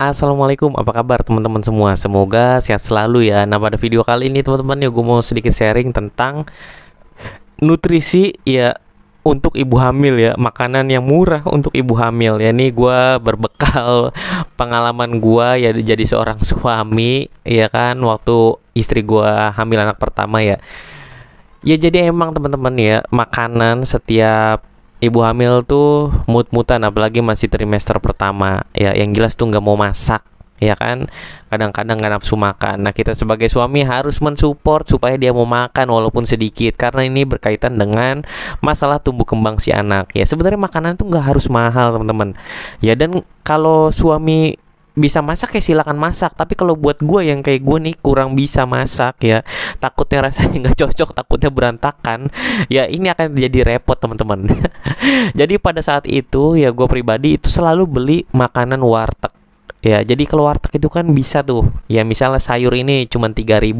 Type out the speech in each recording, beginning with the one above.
Assalamualaikum, apa kabar teman-teman semua? Semoga sehat selalu ya. Nah, pada video kali ini teman-teman ya gue mau sedikit sharing tentang nutrisi ya untuk ibu hamil ya, makanan yang murah untuk ibu hamil. Ya ini gue berbekal pengalaman gue ya jadi seorang suami ya kan waktu istri gue hamil anak pertama ya. Ya jadi emang teman-teman ya, makanan setiap ibu hamil tuh mut-mutan apalagi masih trimester pertama ya yang jelas tuh nggak mau masak ya kan kadang-kadang nggak nafsu makan nah kita sebagai suami harus mensupport supaya dia mau makan walaupun sedikit karena ini berkaitan dengan masalah tumbuh kembang si anak ya sebenarnya makanan tuh nggak harus mahal teman-teman ya dan kalau suami bisa masak ya silakan masak tapi kalau buat gue yang kayak gue nih kurang bisa masak ya takutnya rasanya nggak cocok takutnya berantakan ya ini akan jadi repot teman-teman jadi pada saat itu ya gue pribadi itu selalu beli makanan warteg Ya, jadi keluar itu kan bisa tuh. Ya misalnya sayur ini cuma 3000,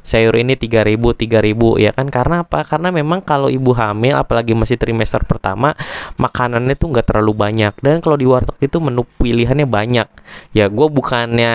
sayur ini 3000, 3000 ya kan karena apa? Karena memang kalau ibu hamil apalagi masih trimester pertama, makanannya tuh nggak terlalu banyak dan kalau di warteg itu menu pilihannya banyak. Ya gue bukannya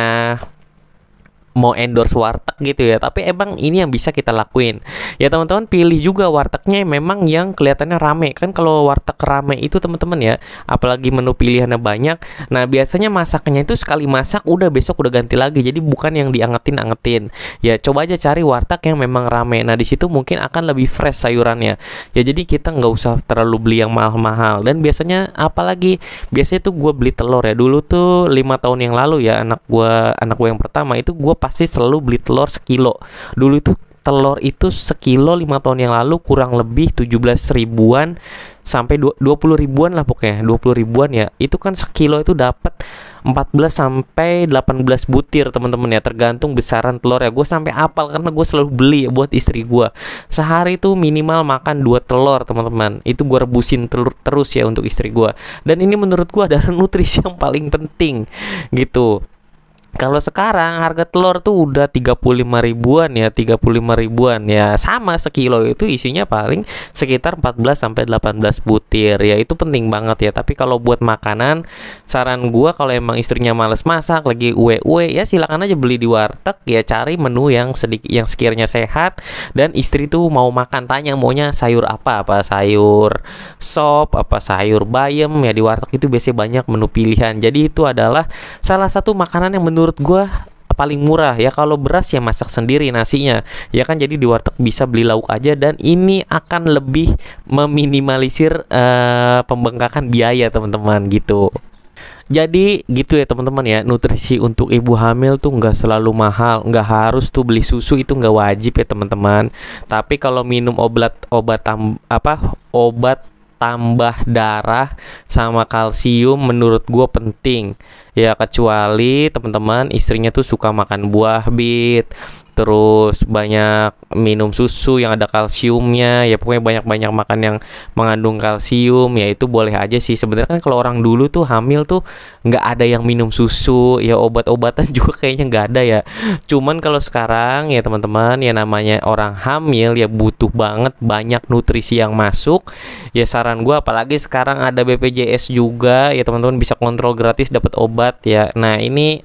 mau endorse warteg gitu ya tapi emang ini yang bisa kita lakuin ya teman-teman pilih juga wartegnya memang yang kelihatannya rame kan kalau warteg rame itu teman-teman ya apalagi menu pilihannya banyak nah biasanya masaknya itu sekali masak udah besok udah ganti lagi jadi bukan yang diangetin angetin ya coba aja cari warteg yang memang rame nah di situ mungkin akan lebih fresh sayurannya ya jadi kita nggak usah terlalu beli yang mahal-mahal dan biasanya apalagi biasanya tuh gue beli telur ya dulu tuh lima tahun yang lalu ya anak gue anak gue yang pertama itu gue pasti selalu beli telur sekilo. Dulu itu telur itu sekilo lima tahun yang lalu kurang lebih 17 ribuan sampai 20 ribuan lah pokoknya 20 ribuan ya itu kan sekilo itu dapat 14 sampai 18 butir teman-teman ya tergantung besaran telur ya gue sampai apal karena gue selalu beli ya, buat istri gue sehari itu minimal makan dua telur teman-teman itu gue rebusin telur terus ya untuk istri gue dan ini menurut gue adalah nutrisi yang paling penting gitu kalau sekarang harga telur tuh udah 35 ribuan ya, 35 ribuan ya. Sama sekilo itu isinya paling sekitar 14 sampai 18 butir ya. Itu penting banget ya. Tapi kalau buat makanan saran gua kalau emang istrinya males masak lagi uwe-uwe ya silakan aja beli di warteg ya cari menu yang sedikit yang sekiranya sehat dan istri tuh mau makan tanya maunya sayur apa apa sayur sop apa sayur bayam ya di warteg itu biasanya banyak menu pilihan. Jadi itu adalah salah satu makanan yang menurut menurut gua paling murah ya kalau beras ya masak sendiri nasinya ya kan jadi di warteg bisa beli lauk aja dan ini akan lebih meminimalisir uh, pembengkakan biaya teman-teman gitu jadi gitu ya teman-teman ya nutrisi untuk ibu hamil tuh nggak selalu mahal nggak harus tuh beli susu itu nggak wajib ya teman-teman tapi kalau minum obat obat tam, apa obat tambah darah sama kalsium menurut gue penting ya kecuali teman-teman istrinya tuh suka makan buah bit terus banyak minum susu yang ada kalsiumnya ya pokoknya banyak-banyak makan yang mengandung kalsium ya itu boleh aja sih sebenarnya kan kalau orang dulu tuh hamil tuh nggak ada yang minum susu ya obat-obatan juga kayaknya nggak ada ya cuman kalau sekarang ya teman-teman ya namanya orang hamil ya butuh banget banyak nutrisi yang masuk ya saran gue apalagi sekarang ada BPJS juga ya teman-teman bisa kontrol gratis dapat obat ya nah ini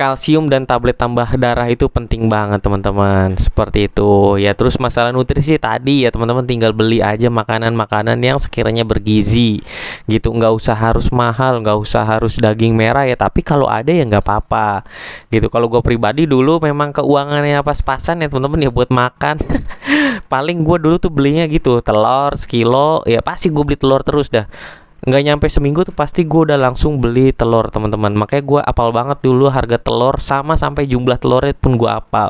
kalsium dan tablet tambah darah itu penting banget teman-teman seperti itu ya terus masalah nutrisi tadi ya teman-teman tinggal beli aja makanan-makanan yang sekiranya bergizi gitu nggak usah harus mahal nggak usah harus daging merah ya tapi kalau ada ya nggak apa-apa gitu kalau gue pribadi dulu memang keuangannya pas-pasan ya teman-teman ya buat makan paling gue dulu tuh belinya gitu telur sekilo ya pasti gue beli telur terus dah nggak nyampe seminggu tuh pasti gue udah langsung beli telur teman-teman makanya gue apal banget dulu harga telur sama sampai jumlah telurnya pun gue apal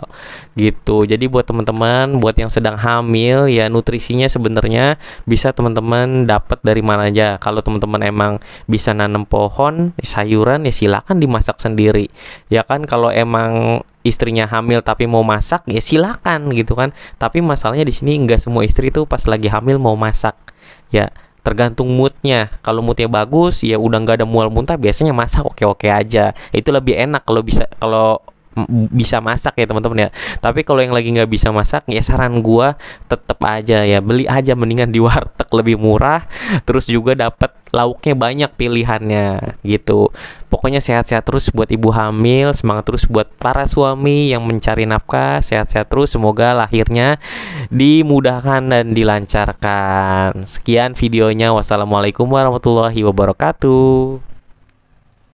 gitu jadi buat teman-teman buat yang sedang hamil ya nutrisinya sebenarnya bisa teman-teman dapat dari mana aja kalau teman-teman emang bisa nanam pohon sayuran ya silakan dimasak sendiri ya kan kalau emang istrinya hamil tapi mau masak ya silakan gitu kan tapi masalahnya di sini nggak semua istri tuh pas lagi hamil mau masak ya tergantung moodnya kalau moodnya bagus ya udah nggak ada mual muntah biasanya masak oke oke aja itu lebih enak kalau bisa kalau bisa masak ya teman-teman ya tapi kalau yang lagi nggak bisa masak ya saran gua tetep aja ya beli aja mendingan di warteg lebih murah terus juga dapat lauknya banyak pilihannya gitu. Pokoknya sehat-sehat terus buat ibu hamil, semangat terus buat para suami yang mencari nafkah, sehat-sehat terus semoga lahirnya dimudahkan dan dilancarkan. Sekian videonya. Wassalamualaikum warahmatullahi wabarakatuh.